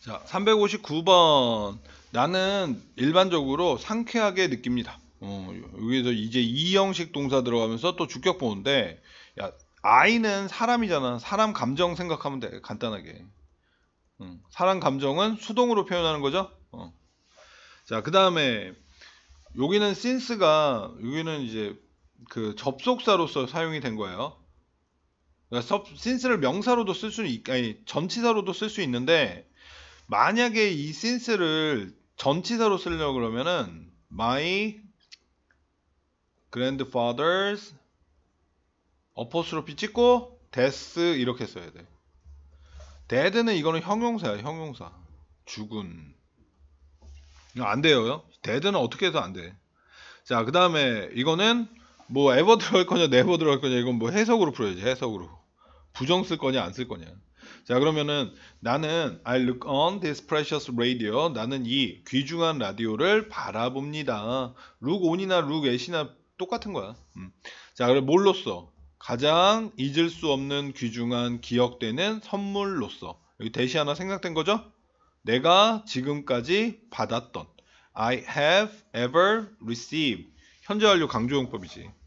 자, 359번. 나는 일반적으로 상쾌하게 느낍니다. 어, 여기서 이제 이형식 동사 들어가면서 또주격보는데 야, 아이는 사람이잖아. 사람 감정 생각하면 돼. 간단하게. 응. 사람 감정은 수동으로 표현하는 거죠. 어. 자, 그 다음에, 여기는 since가, 여기는 이제 그 접속사로서 사용이 된 거예요. 그러니까 since를 명사로도 쓸수 아니, 전치사로도 쓸 수 있는데, 만약에 이 since를 전치사로 쓰려고 그러면은 my grandfather's 어퍼스로피 찍고 death 이렇게 써야 돼. dead는 이거는 형용사야, 형용사. 죽은. 안 돼요. dead는 어떻게 해도 안 돼. 자, 그 다음에 이거는 뭐 ever 들어갈 거냐, never 들어갈 거냐, 이건 뭐 해석으로 풀어야지, 해석으로. 부정 쓸 거냐 안 쓸 거냐 자 그러면은 나는 I look on this precious radio 나는 이 귀중한 라디오를 바라봅니다 look on이나 look at이나 똑같은 거야 음. 자 그럼 뭘로써 가장 잊을 수 없는 귀중한 기억되는 선물로써 여기 대시 하나 생각된 거죠 내가 지금까지 받았던 I have ever received 현재 완료 강조용법이지